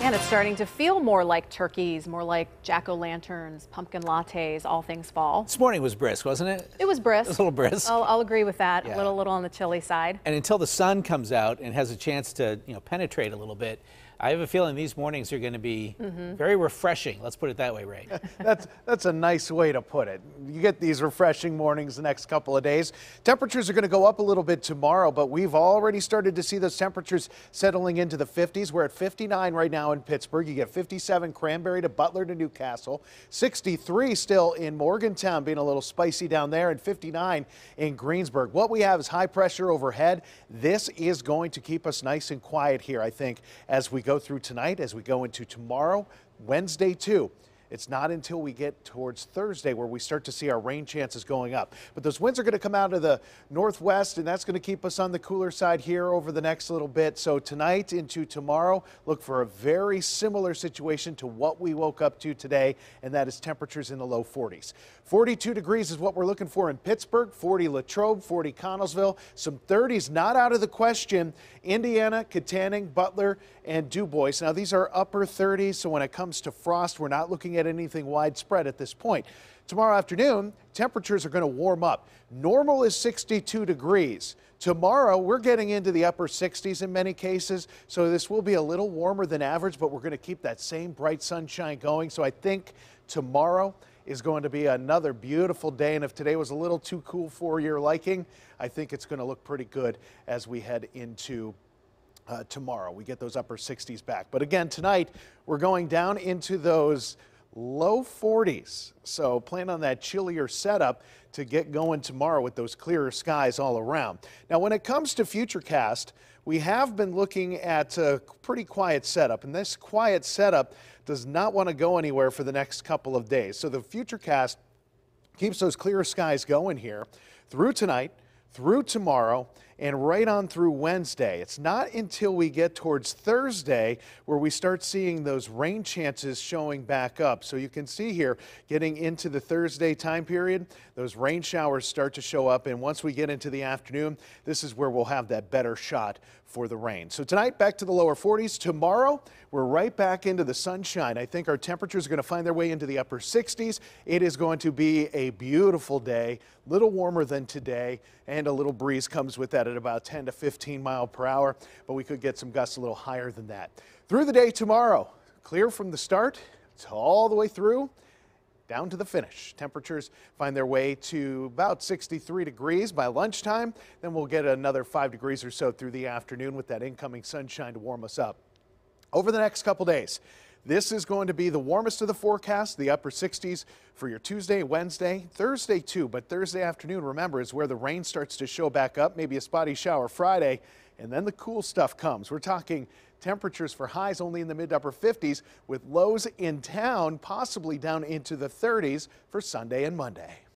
And it's starting to feel more like turkeys, more like jack o' lanterns, pumpkin lattes, all things fall. This morning was brisk, wasn't it? It was brisk. It was a little brisk. I'll, I'll agree with that. Yeah. A little, little on the chilly side. And until the sun comes out and has a chance to, you know, penetrate a little bit, I have a feeling these mornings are going to be mm-hmm. very refreshing. Let's put it that way, Ray. that's that's a nice way to put it. You get these refreshing mornings the next couple of days. Temperatures are going to go up a little bit tomorrow, but we've already started to see those temperatures settling into the 50s. We're at 59 right now in Pittsburgh. You get 57 Cranberry to Butler to Newcastle, 63 still in Morgantown, being a little spicy down there, and 59 in Greensburg. What we have is high pressure overhead. This is going to keep us nice and quiet here, I think, as we go through tonight as we go into tomorrow, Wednesday too. It's not until we get towards Thursday where we start to see our rain chances going up. But those winds are going to come out of the northwest, and that's going to keep us on the cooler side here over the next little bit. So tonight into tomorrow, look for a very similar situation to what we woke up to today, and that is temperatures in the low 40s. 42 degrees is what we're looking for in Pittsburgh, 40 Latrobe, 40 Connellsville, some 30s not out of the question. Indiana, Katanning, Butler, and Du Bois. Now these are upper 30s, so when it comes to frost, we're not looking at anything widespread at this point. Tomorrow afternoon, temperatures are going to warm up. Normal is 62 degrees. Tomorrow, we're getting into the upper 60s in many cases, so this will be a little warmer than average, but we're going to keep that same bright sunshine going. So I think tomorrow is going to be another beautiful day. And if today was a little too cool for your liking, I think it's going to look pretty good as we head into uh, tomorrow. We get those upper 60s back. But again, tonight, we're going down into those low 40s. So plan on that chillier setup to get going tomorrow with those clearer skies all around. Now, when it comes to Futurecast, we have been looking at a pretty quiet setup, and this quiet setup does not want to go anywhere for the next couple of days. So the Futurecast keeps those clearer skies going here through tonight, through tomorrow, and right on through Wednesday. It's not until we get towards Thursday where we start seeing those rain chances showing back up. So you can see here getting into the Thursday time period, those rain showers start to show up. And once we get into the afternoon, this is where we'll have that better shot for the rain. So tonight back to the lower 40s. Tomorrow we're right back into the sunshine. I think our temperatures are going to find their way into the upper 60s. It is going to be a beautiful day, little warmer than today and a little breeze comes with that at about 10 to 15 mile per hour, but we could get some gusts a little higher than that. Through the day tomorrow, clear from the start to all the way through down to the finish. Temperatures find their way to about 63 degrees by lunchtime. Then we'll get another 5 degrees or so through the afternoon with that incoming sunshine to warm us up. Over the next couple days, this is going to be the warmest of the forecast, the upper 60s for your Tuesday, Wednesday, Thursday too. But Thursday afternoon, remember, is where the rain starts to show back up, maybe a spotty shower Friday, and then the cool stuff comes. We're talking temperatures for highs only in the mid upper 50s with lows in town possibly down into the 30s for Sunday and Monday.